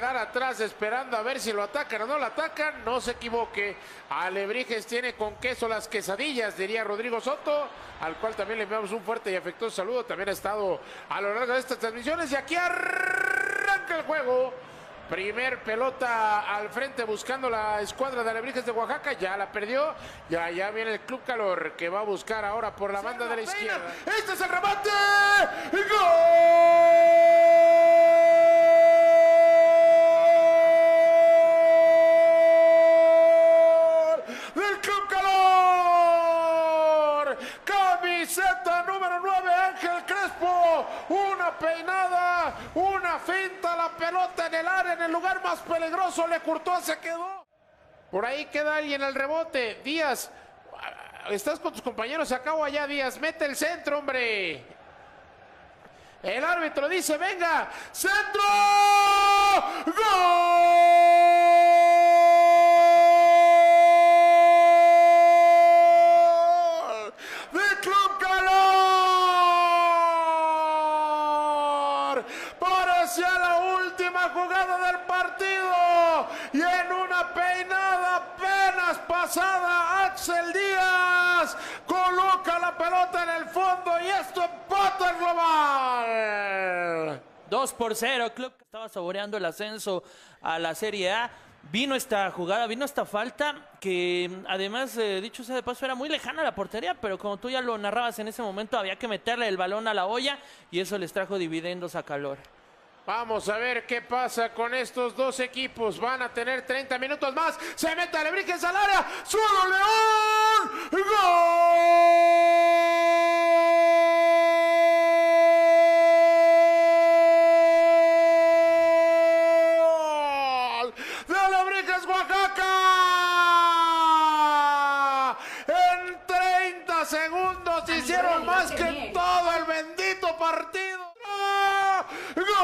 Llegar atrás esperando a ver si lo atacan o no lo atacan. No se equivoque. Alebrijes tiene con queso las quesadillas, diría Rodrigo Soto, al cual también le enviamos un fuerte y afectuoso saludo. También ha estado a lo largo de estas transmisiones. Y aquí arranca el juego. Primer pelota al frente buscando la escuadra de Alebrijes de Oaxaca. Ya la perdió. Ya, ya viene el Club Calor que va a buscar ahora por la banda de la izquierda. Este es el remate. ¡Gol! peinada, una finta, la pelota en el área, en el lugar más peligroso, le curtó se quedó. Por ahí queda alguien al rebote, Díaz, ah, estás con tus compañeros, se acabó allá Díaz, mete el centro, hombre. El árbitro dice, venga, centro, gol. por hacia la última jugada del partido y en una peinada apenas pasada Axel Díaz coloca la pelota en el fondo y esto empata el global. 2 por 0, club que estaba saboreando el ascenso a la Serie A. Vino esta jugada, vino esta falta, que además, eh, dicho sea de paso, era muy lejana la portería, pero como tú ya lo narrabas en ese momento, había que meterle el balón a la olla y eso les trajo dividendos a calor. Vamos a ver qué pasa con estos dos equipos. Van a tener 30 minutos más. Se mete Lebríquez al área. ¡Solo León! ¡Gol! partido. ¡Gol!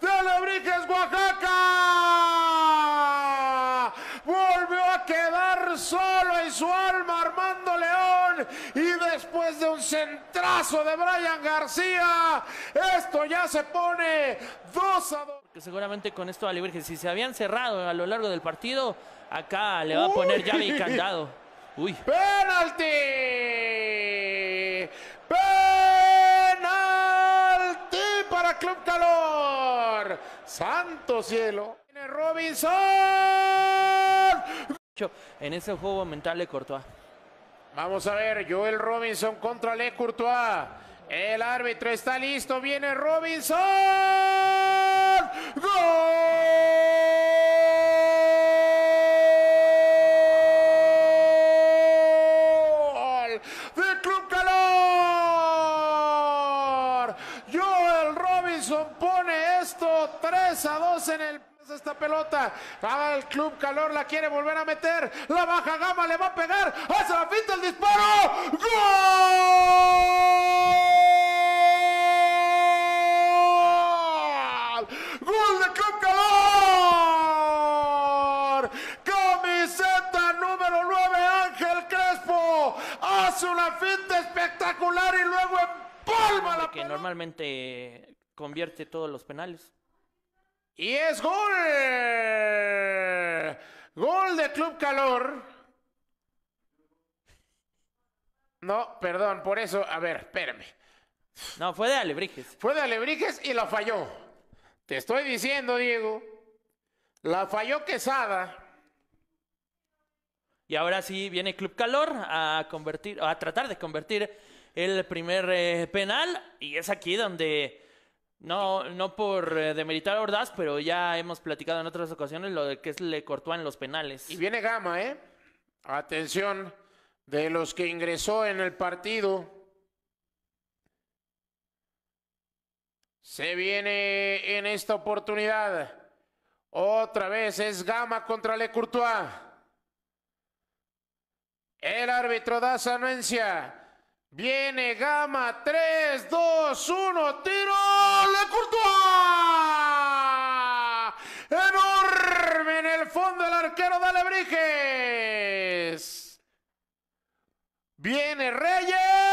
¡De Lebriques, Oaxaca! Volvió a quedar solo en su alma Armando León y después de un centrazo de Brian García, esto ya se pone dos a dos que seguramente con esto a Virgen, si se habían cerrado a lo largo del partido, acá le va a poner ya llave y candado. Uy. ¡Penalti! ¡Penalti para Club Calor! ¡Santo cielo! ¡Viene Robinson! En ese juego mental le Courtois. Vamos a ver, Joel Robinson contra Le Courtois. El árbitro está listo, viene Robinson. ¡Gol! ¡De Club Calor! Joel Robinson pone esto 3 a 2 en el esta pelota. al el Club Calor la quiere volver a meter. La baja gama le va a pegar. Hace la finta el disparo. ¡Gol! ¡Gol de Club Calor. Camiseta número 9, Ángel Crespo. Hace una finta espectacular y luego empalma la Que normalmente convierte todos los penales. Y es gol. Gol de Club Calor. No, perdón, por eso, a ver, espérame. No, fue de Alebrijes. Fue de Alebrijes y lo falló. Te estoy diciendo, Diego, la falló Quesada. Y ahora sí viene Club Calor a convertir, a tratar de convertir el primer eh, penal. Y es aquí donde, no, no por eh, demeritar a Ordaz, pero ya hemos platicado en otras ocasiones lo de que Le cortó en los penales. Y viene Gama, ¿eh? Atención, de los que ingresó en el partido Se viene en esta oportunidad. Otra vez es Gama contra Le Courtois. El árbitro da sanuencia, Viene Gama. 3, 2, 1. Tiro. Le Courtois. Enorme en el fondo el arquero de Alebrijes. Viene Reyes.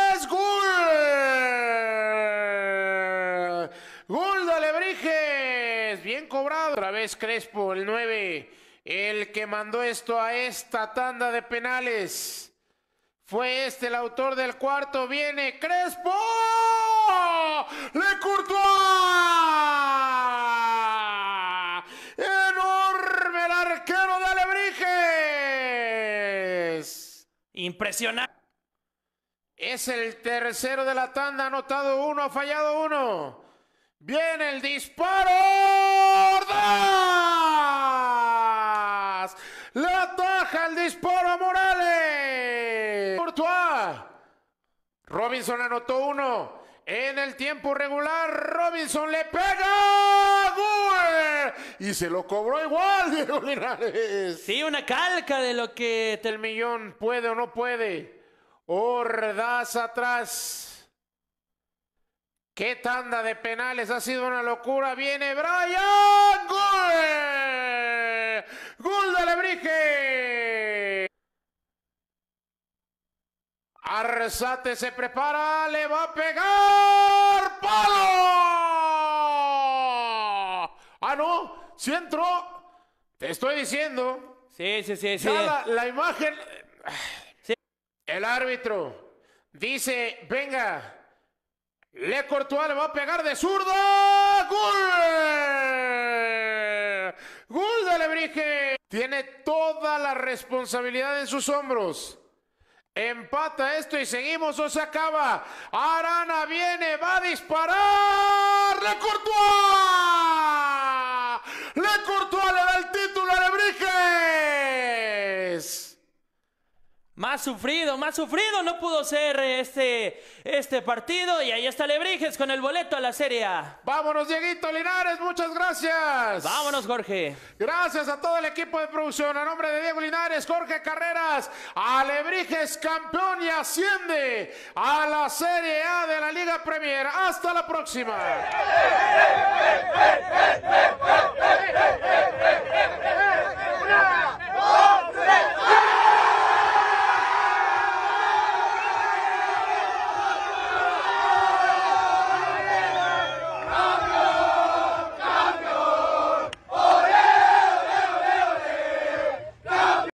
bien cobrado. Otra vez Crespo, el 9, el que mandó esto a esta tanda de penales. Fue este el autor del cuarto, viene Crespo. Le cortó Enorme el arquero de Alebrijes. Impresionante. Es el tercero de la tanda, anotado uno, ha fallado uno. Viene el disparo. La ataja el disparo a Morales. Courtois. Robinson anotó uno. En el tiempo regular, Robinson le pega y se lo cobró igual Diego Linares. Sí, una calca de lo que el millón puede o no puede. Ordaz atrás. ¡Qué tanda de penales! Ha sido una locura. Viene Brian. ¡Gol! ¡Gol de Lebrige! Arzate se prepara. ¡Le va a pegar! ¡Palo! ¡Ah, no! ¡Si entró! Te estoy diciendo. Sí, sí, sí. sí. La, imagen. El árbitro dice: venga. Le le va a pegar de zurdo ¡Gol! ¡Gol de Lebrige! Tiene toda la responsabilidad en sus hombros. Empata esto y seguimos o se acaba. Arana viene, va a disparar. ¡Le más sufrido, más sufrido no pudo ser eh, este, este partido. Y ahí está Lebrijes con el boleto a la Serie A. Vámonos, Dieguito Linares, muchas gracias. Vámonos, Jorge. Gracias a todo el equipo de producción. A nombre de Diego Linares, Jorge Carreras, a campeón y asciende a la Serie A de la Liga Premier. Hasta la próxima.